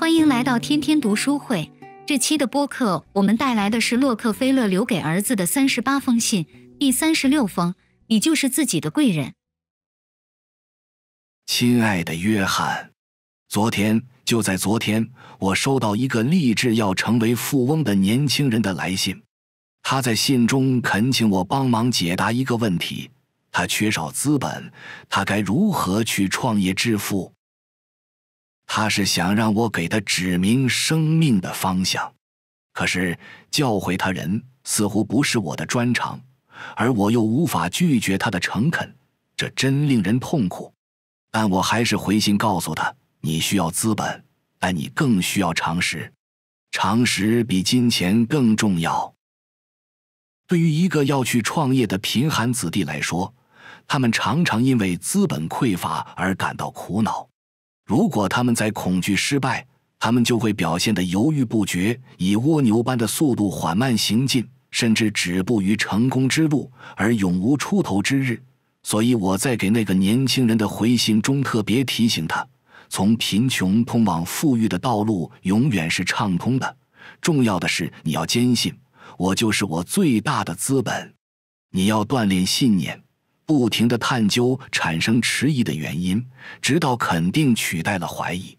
欢迎来到天天读书会。这期的播客，我们带来的是洛克菲勒留给儿子的三十八封信，第三十六封：你就是自己的贵人。亲爱的约翰，昨天，就在昨天，我收到一个立志要成为富翁的年轻人的来信。他在信中恳请我帮忙解答一个问题：他缺少资本，他该如何去创业致富？他是想让我给他指明生命的方向，可是教诲他人似乎不是我的专长，而我又无法拒绝他的诚恳，这真令人痛苦。但我还是回信告诉他：“你需要资本，但你更需要常识，常识比金钱更重要。”对于一个要去创业的贫寒子弟来说，他们常常因为资本匮乏而感到苦恼。如果他们在恐惧失败，他们就会表现得犹豫不决，以蜗牛般的速度缓慢行进，甚至止步于成功之路，而永无出头之日。所以我在给那个年轻人的回信中特别提醒他：从贫穷通往富裕的道路永远是畅通的。重要的是你要坚信，我就是我最大的资本。你要锻炼信念。不停的探究产生迟疑的原因，直到肯定取代了怀疑。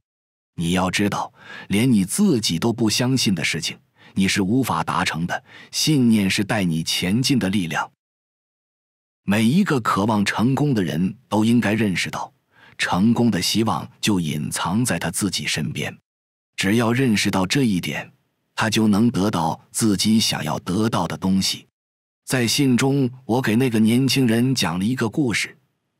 你要知道，连你自己都不相信的事情，你是无法达成的。信念是带你前进的力量。每一个渴望成功的人，都应该认识到，成功的希望就隐藏在他自己身边。只要认识到这一点，他就能得到自己想要得到的东西。在信中，我给那个年轻人讲了一个故事。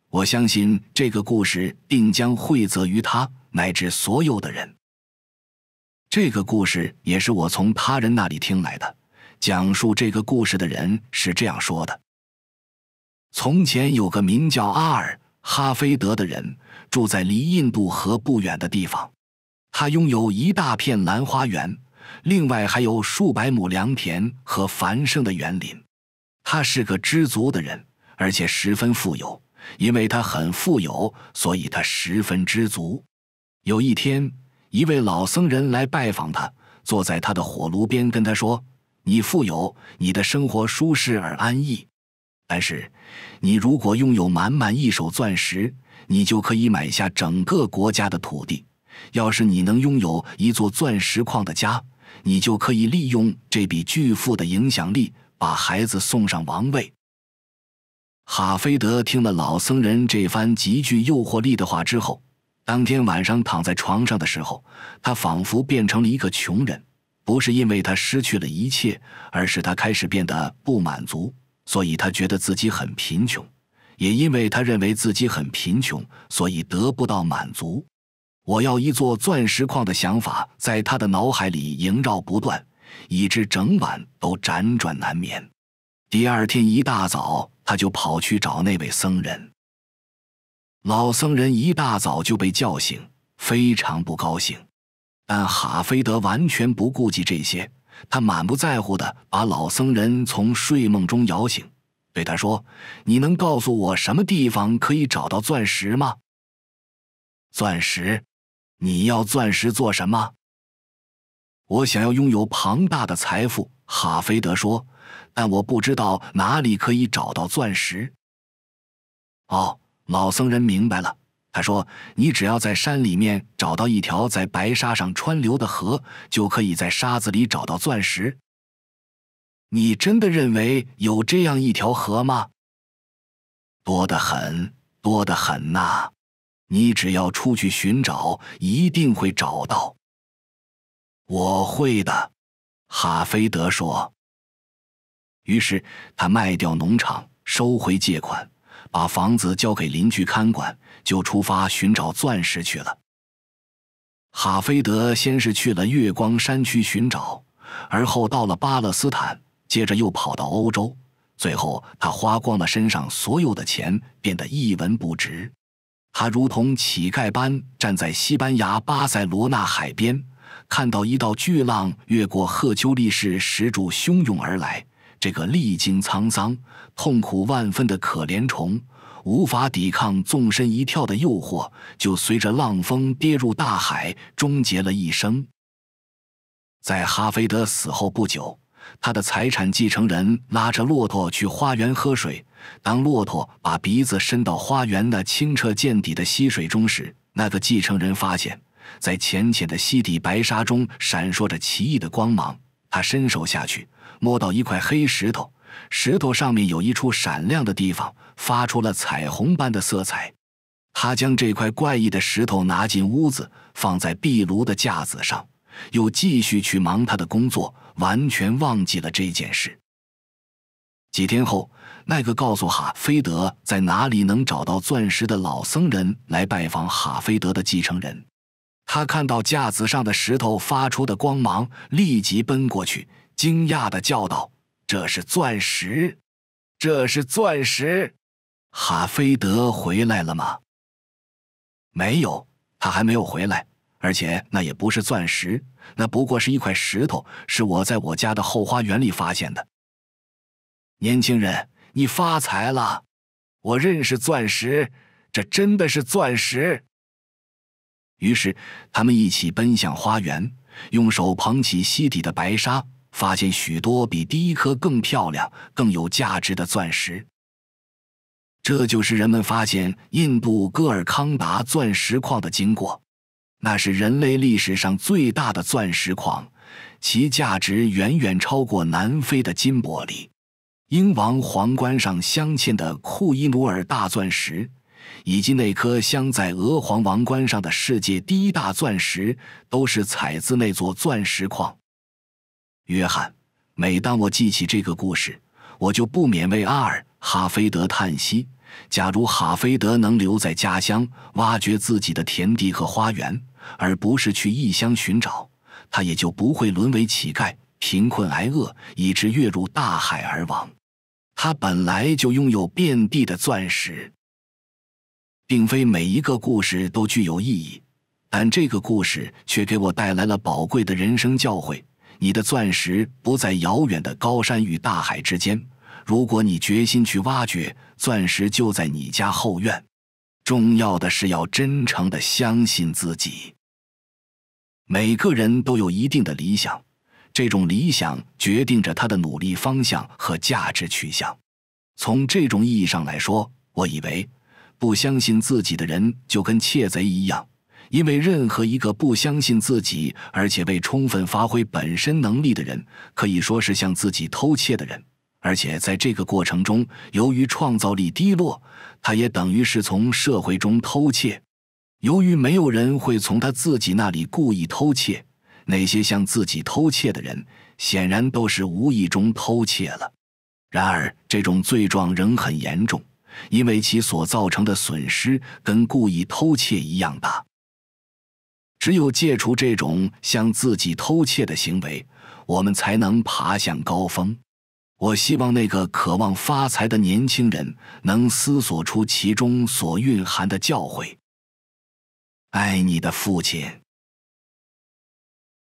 我相信这个故事定将惠泽于他乃至所有的人。这个故事也是我从他人那里听来的。讲述这个故事的人是这样说的：从前有个名叫阿尔哈菲德的人，住在离印度河不远的地方。他拥有一大片兰花园，另外还有数百亩良田和繁盛的园林。他是个知足的人，而且十分富有。因为他很富有，所以他十分知足。有一天，一位老僧人来拜访他，坐在他的火炉边，跟他说：“你富有，你的生活舒适而安逸。但是，你如果拥有满满一手钻石，你就可以买下整个国家的土地；要是你能拥有一座钻石矿的家，你就可以利用这笔巨富的影响力。”把孩子送上王位。哈菲德听了老僧人这番极具诱惑力的话之后，当天晚上躺在床上的时候，他仿佛变成了一个穷人。不是因为他失去了一切，而是他开始变得不满足，所以他觉得自己很贫穷。也因为他认为自己很贫穷，所以得不到满足。我要一座钻石矿的想法在他的脑海里萦绕不断。以致整晚都辗转难眠。第二天一大早，他就跑去找那位僧人。老僧人一大早就被叫醒，非常不高兴。但哈菲德完全不顾及这些，他满不在乎地把老僧人从睡梦中摇醒，对他说：“你能告诉我什么地方可以找到钻石吗？钻石，你要钻石做什么？”我想要拥有庞大的财富，哈菲德说。但我不知道哪里可以找到钻石。哦，老僧人明白了。他说：“你只要在山里面找到一条在白沙上穿流的河，就可以在沙子里找到钻石。”你真的认为有这样一条河吗？多得很多得很呐！你只要出去寻找，一定会找到。我会的，哈菲德说。于是他卖掉农场，收回借款，把房子交给邻居看管，就出发寻找钻石去了。哈菲德先是去了月光山区寻找，而后到了巴勒斯坦，接着又跑到欧洲。最后，他花光了身上所有的钱，变得一文不值。他如同乞丐般站在西班牙巴塞罗那海边。看到一道巨浪越过赫丘利士石柱汹涌而来，这个历经沧桑、痛苦万分的可怜虫无法抵抗纵身一跳的诱惑，就随着浪峰跌入大海，终结了一生。在哈菲德死后不久，他的财产继承人拉着骆驼去花园喝水。当骆驼把鼻子伸到花园那清澈见底的溪水中时，那个继承人发现。在浅浅的溪底白沙中闪烁着奇异的光芒。他伸手下去，摸到一块黑石头，石头上面有一处闪亮的地方，发出了彩虹般的色彩。他将这块怪异的石头拿进屋子，放在壁炉的架子上，又继续去忙他的工作，完全忘记了这件事。几天后，那个告诉哈菲德在哪里能找到钻石的老僧人来拜访哈菲德的继承人。他看到架子上的石头发出的光芒，立即奔过去，惊讶地叫道：“这是钻石，这是钻石！”哈菲德回来了吗？没有，他还没有回来。而且那也不是钻石，那不过是一块石头，是我在我家的后花园里发现的。年轻人，你发财了！我认识钻石，这真的是钻石。于是，他们一起奔向花园，用手捧起溪底的白沙，发现许多比第一颗更漂亮、更有价值的钻石。这就是人们发现印度戈尔康达钻石矿的经过。那是人类历史上最大的钻石矿，其价值远远超过南非的金伯利、英王皇冠上镶嵌的库伊努尔大钻石。以及那颗镶在俄皇王冠上的世界第一大钻石，都是采自那座钻石矿。约翰，每当我记起这个故事，我就不免为阿尔·哈菲德叹息。假如哈菲德能留在家乡，挖掘自己的田地和花园，而不是去异乡寻找，他也就不会沦为乞丐，贫困挨饿，以致跃入大海而亡。他本来就拥有遍地的钻石。并非每一个故事都具有意义，但这个故事却给我带来了宝贵的人生教诲。你的钻石不在遥远的高山与大海之间，如果你决心去挖掘，钻石就在你家后院。重要的是要真诚的相信自己。每个人都有一定的理想，这种理想决定着他的努力方向和价值取向。从这种意义上来说，我以为。不相信自己的人就跟窃贼一样，因为任何一个不相信自己而且未充分发挥本身能力的人，可以说是向自己偷窃的人。而且在这个过程中，由于创造力低落，他也等于是从社会中偷窃。由于没有人会从他自己那里故意偷窃，那些向自己偷窃的人显然都是无意中偷窃了。然而，这种罪状仍很严重。因为其所造成的损失跟故意偷窃一样大。只有戒除这种向自己偷窃的行为，我们才能爬向高峰。我希望那个渴望发财的年轻人能思索出其中所蕴含的教诲。爱你的父亲。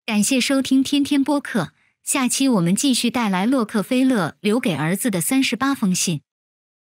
感谢收听天天播客，下期我们继续带来洛克菲勒留给儿子的三十八封信。